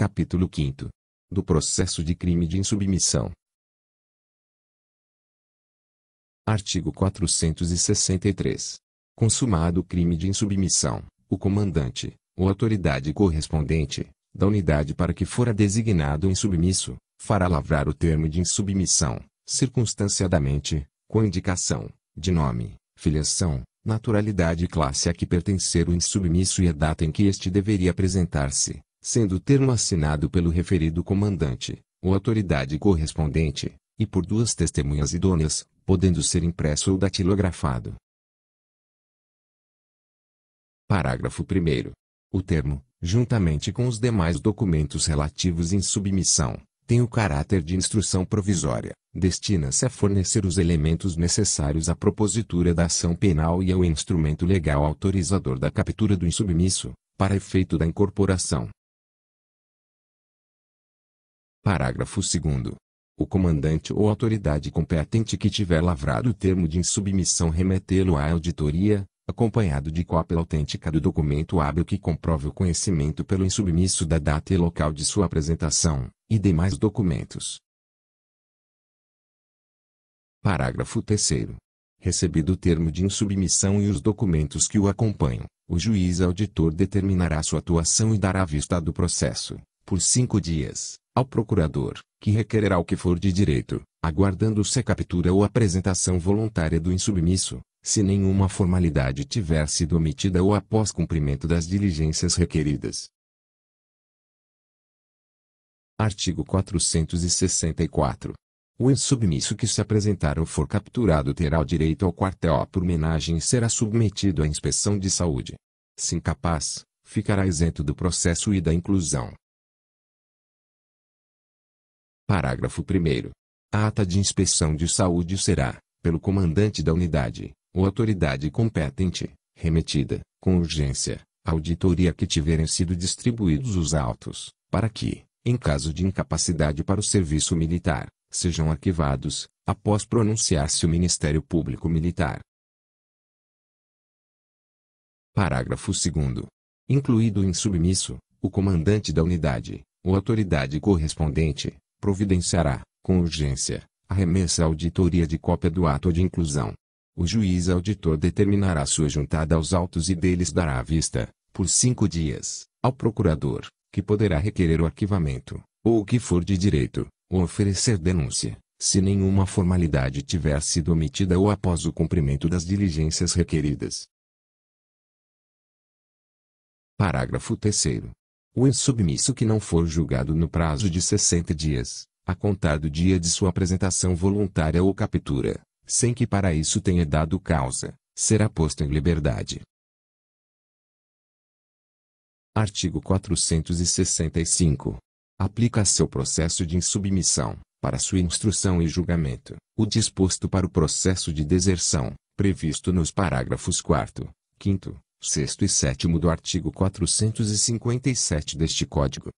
Capítulo 5 Do processo de crime de insubmissão. Artigo 463. Consumado o crime de insubmissão, o comandante, ou autoridade correspondente, da unidade para que fora designado insubmisso, fará lavrar o termo de insubmissão, circunstanciadamente, com indicação, de nome, filiação, naturalidade e classe a que pertencer o insubmisso e a data em que este deveria apresentar-se, sendo o termo assinado pelo referido comandante, ou autoridade correspondente, e por duas testemunhas idôneas, podendo ser impresso ou datilografado. Parágrafo 1. O termo, juntamente com os demais documentos relativos em submissão, tem o caráter de instrução provisória, destina-se a fornecer os elementos necessários à propositura da ação penal e ao instrumento legal autorizador da captura do insubmisso, para efeito da incorporação. Parágrafo 2 o comandante ou autoridade competente que tiver lavrado o termo de insubmissão remetê-lo à auditoria, acompanhado de cópia autêntica do documento hábil que comprove o conhecimento pelo insubmisso da data e local de sua apresentação, e demais documentos. Parágrafo 3 Recebido o termo de insubmissão e os documentos que o acompanham, o juiz auditor determinará sua atuação e dará vista do processo, por cinco dias, ao procurador, que requererá o que for de direito, aguardando-se a captura ou apresentação voluntária do insubmisso, se nenhuma formalidade tiver sido omitida ou após cumprimento das diligências requeridas. Artigo 464. O insubmisso que se apresentar ou for capturado terá o direito ao quartel por homenagem e será submetido à inspeção de saúde. Se incapaz, ficará isento do processo e da inclusão. Parágrafo 1 A ata de inspeção de saúde será, pelo comandante da unidade, ou autoridade competente, remetida, com urgência, à auditoria que tiverem sido distribuídos os autos, para que, em caso de incapacidade para o serviço militar, sejam arquivados, após pronunciar-se o Ministério Público Militar. Parágrafo 2. Incluído em submisso, o comandante da unidade, ou autoridade correspondente, providenciará, com urgência, a remessa à auditoria de cópia do ato de inclusão. O juiz auditor determinará sua juntada aos autos e deles dará a vista, por cinco dias, ao procurador, que poderá requerer o arquivamento, ou o que for de direito, ou oferecer denúncia, se nenhuma formalidade tiver sido omitida ou após o cumprimento das diligências requeridas. Parágrafo 3. O insubmisso que não for julgado no prazo de 60 dias, a contar do dia de sua apresentação voluntária ou captura, sem que para isso tenha dado causa, será posto em liberdade. Artigo 465. Aplica-se ao processo de insubmissão, para sua instrução e julgamento, o disposto para o processo de deserção, previsto nos parágrafos 4, 5, sexto e sétimo do artigo 457 deste Código